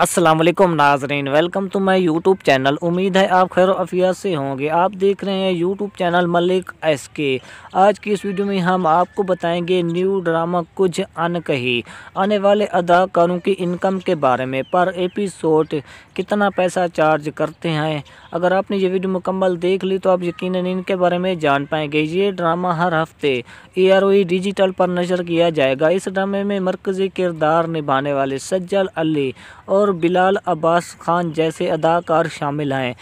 असलम नाजरीन welcome to my YouTube channel उम्मीद है आप खैर अफिया से होंगे आप देख रहे हैं यूट्यूब चैनल मलिक एस के आज की इस वीडियो में हम आपको बताएंगे न्यू ड्रामा कुछ अनकही आने वाले अदाकारों की इनकम के बारे में पर एपिसोड कितना पैसा चार्ज करते हैं अगर आपने ये वीडियो मुकम्मल देख ली तो आप यकीन इनके बारे में जान पाएंगे ये ड्रामा हर हफ्ते ए डिजिटल e पर नजर किया जाएगा इस ड्रामे में मरकज़ी किरदार निभाने वाले सज्जल अली और बिलाल अब्बास खान जैसे अदाकार शामिल हैं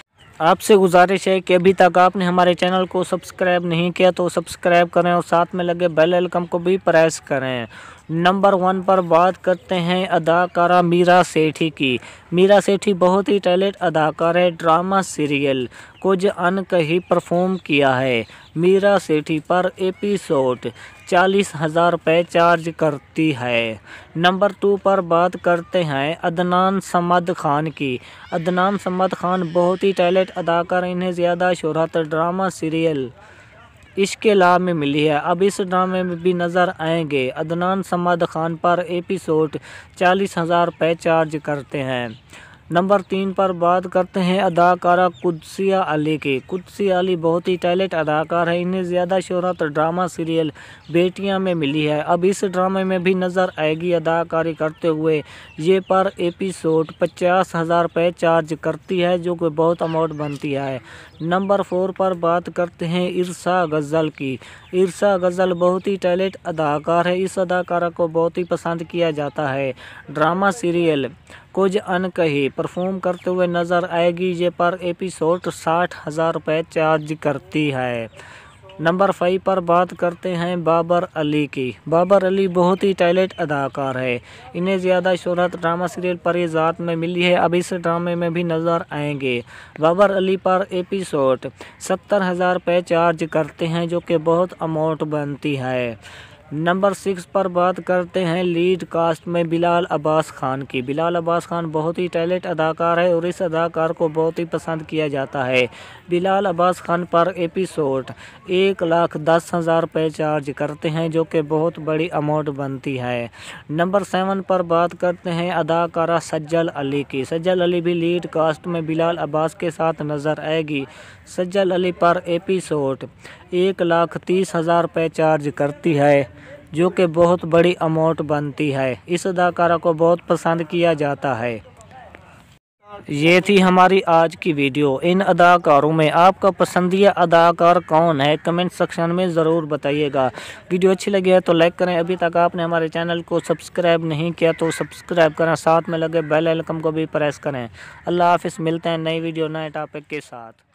आपसे गुजारिश है कि अभी तक आपने हमारे चैनल को सब्सक्राइब नहीं किया तो सब्सक्राइब करें और साथ में लगे बेल आइकन को भी प्रेस करें नंबर वन पर बात करते हैं अदाकारा मीरा सेठी की मीरा सेठी बहुत ही टैलेंट अदाकार है ड्रामा सीरियल कुछ अन कहीं परफॉर्म किया है मीरा सेठी पर एपिसोड चालीस हज़ार रुपये चार्ज करती है नंबर टू पर बात करते हैं अदनान समद खान की अदनान समद खान बहुत ही टैलेंट अदाकार इन्हें ज़्यादा शोहरत ड्रामा सीरियल इसके लाभ में मिली है अब इस ड्रामे में भी नज़र आएंगे अदनान समाद खान पर एपिसोड चालीस हज़ार रुपये चार्ज करते हैं नंबर तीन पर बात करते हैं अदाकारा कुदसिया अली की कुदसिया अली बहुत ही टैलेंट अदाकार है इन्हें ज़्यादा शोहरत ड्रामा सीरियल बेटियां में मिली है अब इस ड्रामे में भी नज़र आएगी अदाकारी करते हुए ये पर एपिसोड पचास हज़ार रुपये चार्ज करती है जो कि बहुत अमाउंट बनती है नंबर फोर पर बात करते हैं इरसा गज़ल की इरसा गज़ल बहुत ही टैलेंट अदाकार है इस अदाकारा को बहुत ही पसंद किया जाता है ड्रामा सीरियल कुछ अनकही परफॉर्म करते हुए नज़र आएगी ये पर एपिसोड साठ हज़ार रुपये चार्ज करती है नंबर फाइव पर बात करते हैं बाबर अली की बाबर अली बहुत ही टैलेंट अदाकार है इन्हें ज़्यादा शहरत ड्रामा सीरियल परिजात में मिली है अब इस ड्रामे में भी नज़र आएंगे बाबर अली पर एपिसोड सत्तर हज़ार रुपये चार्ज करते हैं जो कि बहुत अमाउंट बनती है नंबर सिक्स पर बात करते हैं लीड कास्ट में बिलाल अब्बास खान की बिलाल अब्बास खान बहुत ही टैलेंट अदाकार है और इस अदाकार को बहुत ही पसंद किया जाता है बिलाल अब्बास खान पर एपिसोड एक लाख दस हज़ार रुपये चार्ज करते हैं जो कि बहुत बड़ी अमाउंट बनती है नंबर सेवन पर बात करते हैं अदाकारा सज्जल अली की सज्जल अली भी लीड कास्ट में बिलाल अब्बास के साथ नज़र आएगी सज्जल अली पर एपिसोड एक लाख तीस हज़ार रुपये चार्ज करती है जो कि बहुत बड़ी अमाउंट बनती है इस अदाकारा को बहुत पसंद किया जाता है ये थी हमारी आज की वीडियो इन अदाकारों में आपका पसंदीदा अदाकार कौन है कमेंट सेक्शन में ज़रूर बताइएगा वीडियो अच्छी लगी है तो लाइक करें अभी तक आपने हमारे चैनल को सब्सक्राइब नहीं किया तो सब्सक्राइब करें साथ में लगे बेल आइकन को भी प्रेस करें अल्लाह हाफिज़ मिलते हैं नई वीडियो नए टॉपिक के साथ